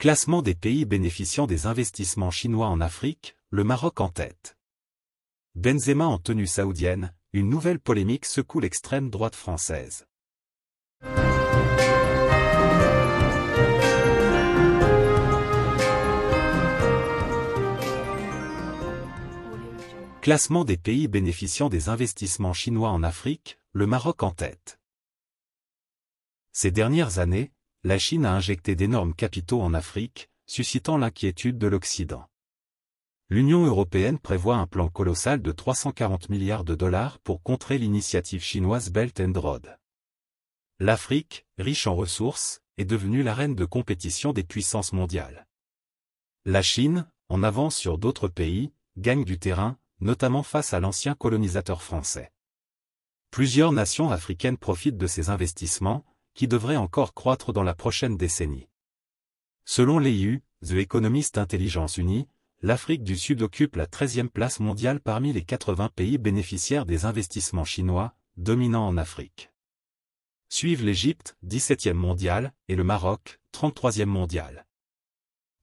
Classement des pays bénéficiant des investissements chinois en Afrique, le Maroc en tête. Benzema en tenue saoudienne, une nouvelle polémique secoue l'extrême droite française. Classement des pays bénéficiant des investissements chinois en Afrique, le Maroc en tête. Ces dernières années, la Chine a injecté d'énormes capitaux en Afrique, suscitant l'inquiétude de l'Occident. L'Union européenne prévoit un plan colossal de 340 milliards de dollars pour contrer l'initiative chinoise Belt and Road. L'Afrique, riche en ressources, est devenue l'arène de compétition des puissances mondiales. La Chine, en avance sur d'autres pays, gagne du terrain, notamment face à l'ancien colonisateur français. Plusieurs nations africaines profitent de ces investissements, qui devrait encore croître dans la prochaine décennie. Selon l'EU, The Economist Intelligence Unie, l'Afrique du Sud occupe la 13e place mondiale parmi les 80 pays bénéficiaires des investissements chinois, dominants en Afrique. Suivent l'Égypte, 17e mondiale, et le Maroc, 33e mondiale.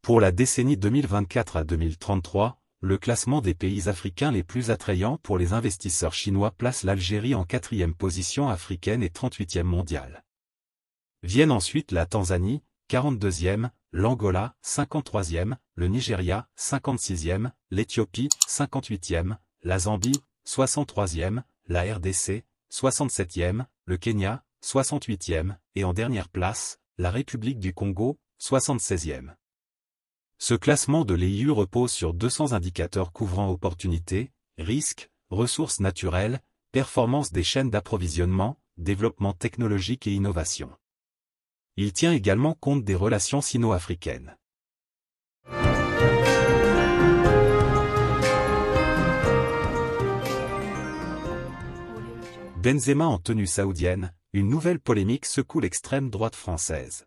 Pour la décennie 2024 à 2033, le classement des pays africains les plus attrayants pour les investisseurs chinois place l'Algérie en 4e position africaine et 38e mondiale. Viennent ensuite la Tanzanie, 42e, l'Angola, 53e, le Nigeria, 56e, l'Éthiopie, 58e, la Zambie, 63e, la RDC, 67e, le Kenya, 68e, et en dernière place, la République du Congo, 76e. Ce classement de l'EIU repose sur 200 indicateurs couvrant opportunités, risques, ressources naturelles, performance des chaînes d'approvisionnement, développement technologique et innovation. Il tient également compte des relations sino-africaines. Benzema en tenue saoudienne, une nouvelle polémique secoue l'extrême droite française.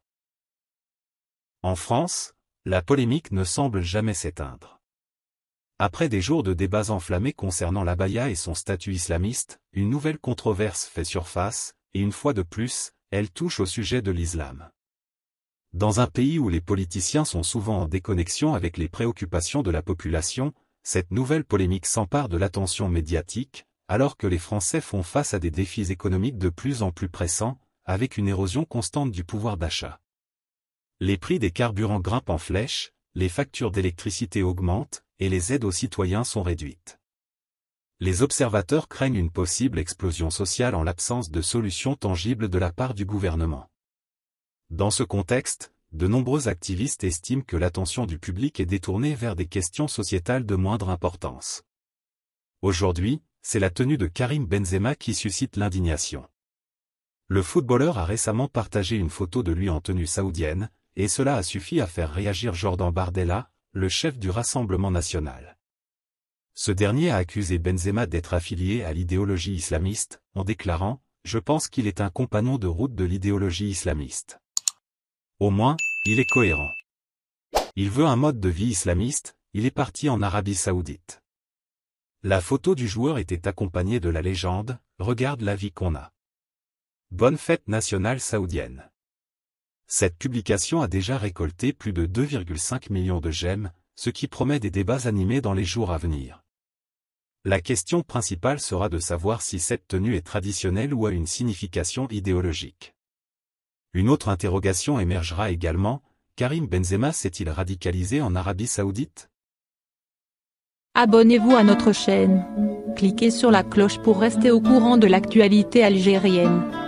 En France, la polémique ne semble jamais s'éteindre. Après des jours de débats enflammés concernant Baya et son statut islamiste, une nouvelle controverse fait surface, et une fois de plus, elle touche au sujet de l'islam. Dans un pays où les politiciens sont souvent en déconnexion avec les préoccupations de la population, cette nouvelle polémique s'empare de l'attention médiatique, alors que les Français font face à des défis économiques de plus en plus pressants, avec une érosion constante du pouvoir d'achat. Les prix des carburants grimpent en flèche, les factures d'électricité augmentent, et les aides aux citoyens sont réduites les observateurs craignent une possible explosion sociale en l'absence de solutions tangibles de la part du gouvernement. Dans ce contexte, de nombreux activistes estiment que l'attention du public est détournée vers des questions sociétales de moindre importance. Aujourd'hui, c'est la tenue de Karim Benzema qui suscite l'indignation. Le footballeur a récemment partagé une photo de lui en tenue saoudienne, et cela a suffi à faire réagir Jordan Bardella, le chef du Rassemblement national. Ce dernier a accusé Benzema d'être affilié à l'idéologie islamiste, en déclarant « Je pense qu'il est un compagnon de route de l'idéologie islamiste. Au moins, il est cohérent. Il veut un mode de vie islamiste, il est parti en Arabie Saoudite. La photo du joueur était accompagnée de la légende « Regarde la vie qu'on a ». Bonne fête nationale saoudienne. Cette publication a déjà récolté plus de 2,5 millions de j'aime, ce qui promet des débats animés dans les jours à venir. La question principale sera de savoir si cette tenue est traditionnelle ou a une signification idéologique. Une autre interrogation émergera également, Karim Benzema s'est-il radicalisé en Arabie Saoudite Abonnez-vous à notre chaîne. Cliquez sur la cloche pour rester au courant de l'actualité algérienne.